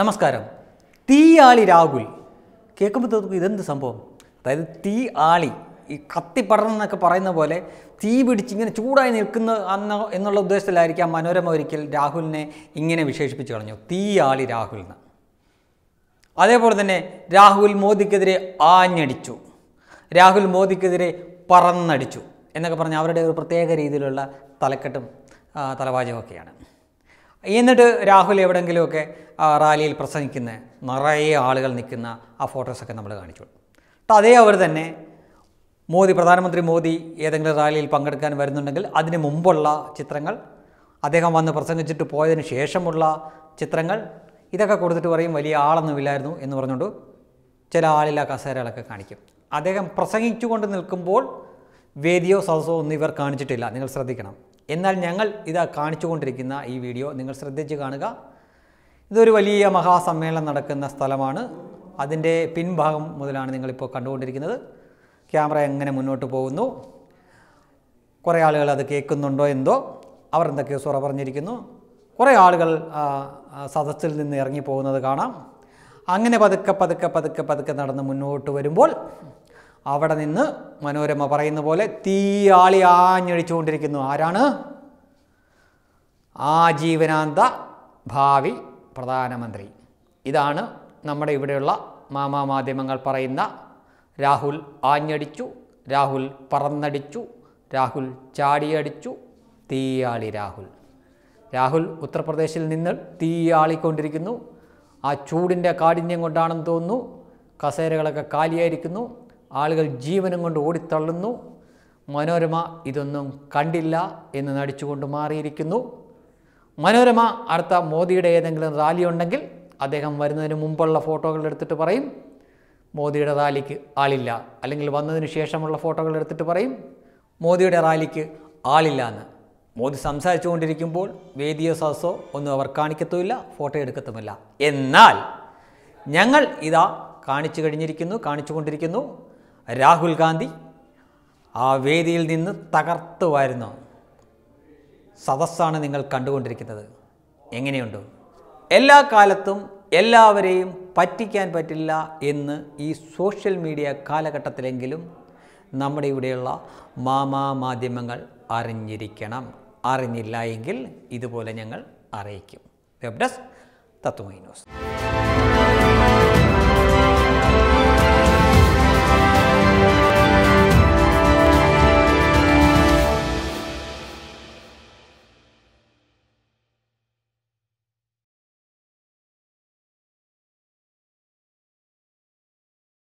നമസ്കാരം തീയാളി രാഹുൽ കേൾക്കുമ്പോൾ തോന്നുന്നു ഇതെന്ത് സംഭവം അതായത് തീ ആളി ഈ കത്തിപ്പടണം എന്നൊക്കെ പറയുന്ന പോലെ തീ പിടിച്ചിങ്ങനെ ചൂടായി നിൽക്കുന്ന അന്ന് എന്നുള്ള ഉദ്ദേശത്തിലായിരിക്കാം മനോരമ ഒരിക്കൽ രാഹുലിനെ ഇങ്ങനെ വിശേഷിപ്പിച്ചു കളഞ്ഞു തീയാളി രാഹുൽ എന്ന് അതേപോലെ തന്നെ രാഹുൽ മോദിക്കെതിരെ ആഞ്ഞടിച്ചു രാഹുൽ മോദിക്കെതിരെ പറന്നടിച്ചു എന്നൊക്കെ പറഞ്ഞ് അവരുടെ ഒരു പ്രത്യേക രീതിയിലുള്ള തലക്കെട്ടും തലവാചകമൊക്കെയാണ് എന്നിട്ട് രാഹുൽ എവിടെയെങ്കിലുമൊക്കെ റാലിയിൽ പ്രസംഗിക്കുന്ന നിറയെ ആളുകൾ നിൽക്കുന്ന ആ ഫോട്ടോസൊക്കെ നമ്മൾ കാണിച്ചു അപ്പോൾ അതേ അവർ തന്നെ മോദി പ്രധാനമന്ത്രി മോദി ഏതെങ്കിലും റാലിയിൽ പങ്കെടുക്കാൻ വരുന്നുണ്ടെങ്കിൽ അതിന് മുമ്പുള്ള ചിത്രങ്ങൾ അദ്ദേഹം വന്ന് പ്രസംഗിച്ചിട്ട് പോയതിന് ശേഷമുള്ള ചിത്രങ്ങൾ ഇതൊക്കെ കൊടുത്തിട്ട് പറയും വലിയ ആളൊന്നുമില്ലായിരുന്നു എന്ന് പറഞ്ഞുകൊണ്ട് ചില ആളില്ല കസേരകളൊക്കെ കാണിക്കും അദ്ദേഹം പ്രസംഗിച്ചുകൊണ്ട് നിൽക്കുമ്പോൾ വേദിയോ സദസ്സോ ഒന്നും ഇവർ കാണിച്ചിട്ടില്ല നിങ്ങൾ ശ്രദ്ധിക്കണം എന്നാൽ ഞങ്ങൾ ഇതാ കാണിച്ചുകൊണ്ടിരിക്കുന്ന ഈ വീഡിയോ നിങ്ങൾ ശ്രദ്ധിച്ച് കാണുക ഇതൊരു വലിയ മഹാസമ്മേളനം നടക്കുന്ന സ്ഥലമാണ് അതിൻ്റെ പിൻഭാഗം മുതലാണ് നിങ്ങളിപ്പോൾ കണ്ടുകൊണ്ടിരിക്കുന്നത് ക്യാമറ എങ്ങനെ മുന്നോട്ട് പോകുന്നു കുറേ ആളുകൾ അത് കേൾക്കുന്നുണ്ടോ എന്തോ അവർ എന്തൊക്കെയോ സുറ പറഞ്ഞിരിക്കുന്നു കുറേ ആളുകൾ സദസ്സിൽ നിന്ന് ഇറങ്ങി പോകുന്നത് കാണാം അങ്ങനെ പതുക്കെ പതുക്കെ പതുക്കെ പതുക്കെ നടന്ന് മുന്നോട്ട് വരുമ്പോൾ അവിടെ നിന്ന് മനോരമ പറയുന്ന പോലെ തീയാളി ആഞ്ഞഴിച്ചുകൊണ്ടിരിക്കുന്നു ആരാണ് ആജീവനാന്ത ഭാവി പ്രധാനമന്ത്രി ഇതാണ് നമ്മുടെ ഇവിടെയുള്ള മാമാ മാധ്യമങ്ങൾ പറയുന്ന രാഹുൽ ആഞ്ഞടിച്ചു രാഹുൽ പറന്നടിച്ചു രാഹുൽ ചാടിയടിച്ചു തീയാളി രാഹുൽ രാഹുൽ ഉത്തർപ്രദേശിൽ നിന്ന് തീയാളിക്കൊണ്ടിരിക്കുന്നു ആ ചൂടിൻ്റെ കാഠിന്യം കൊണ്ടാണെന്ന് തോന്നുന്നു കസേരകളൊക്കെ കാലിയായിരിക്കുന്നു ആളുകൾ ജീവനം കൊണ്ട് ഓടിത്തള്ളുന്നു മനോരമ ഇതൊന്നും കണ്ടില്ല എന്ന് നടിച്ചുകൊണ്ട് മാറിയിരിക്കുന്നു മനോരമ അടുത്ത മോദിയുടെ ഏതെങ്കിലും റാലി ഉണ്ടെങ്കിൽ അദ്ദേഹം വരുന്നതിന് മുമ്പുള്ള ഫോട്ടോകൾ എടുത്തിട്ട് പറയും മോദിയുടെ റാലിക്ക് ആളില്ല അല്ലെങ്കിൽ വന്നതിന് ശേഷമുള്ള ഫോട്ടോകൾ എടുത്തിട്ട് പറയും മോദിയുടെ റാലിക്ക് ആളില്ല എന്ന് മോദി സംസാരിച്ചു കൊണ്ടിരിക്കുമ്പോൾ വേദിയോ സദസ്സോ ഒന്നും അവർ കാണിക്കത്തുമില്ല ഫോട്ടോ എടുക്കത്തുമില്ല എന്നാൽ ഞങ്ങൾ ഇതാ കാണിച്ചു കഴിഞ്ഞിരിക്കുന്നു കാണിച്ചു കൊണ്ടിരിക്കുന്നു രാഹുൽ ഗാന്ധി ആ വേദിയിൽ നിന്ന് തകർത്തു വരുന്നു സദസ്സാണ് നിങ്ങൾ കണ്ടുകൊണ്ടിരിക്കുന്നത് എങ്ങനെയുണ്ട് എല്ലാ കാലത്തും എല്ലാവരെയും പറ്റിക്കാൻ പറ്റില്ല എന്ന് ഈ സോഷ്യൽ മീഡിയ കാലഘട്ടത്തിലെങ്കിലും നമ്മുടെ ഇവിടെയുള്ള മാമാ മാധ്യമങ്ങൾ അറിഞ്ഞിരിക്കണം അറിഞ്ഞില്ല എങ്കിൽ ഇതുപോലെ ഞങ്ങൾ അറിയിക്കും വെബ് ഡെസ്ക് തത്വമൈ ന്യൂസ്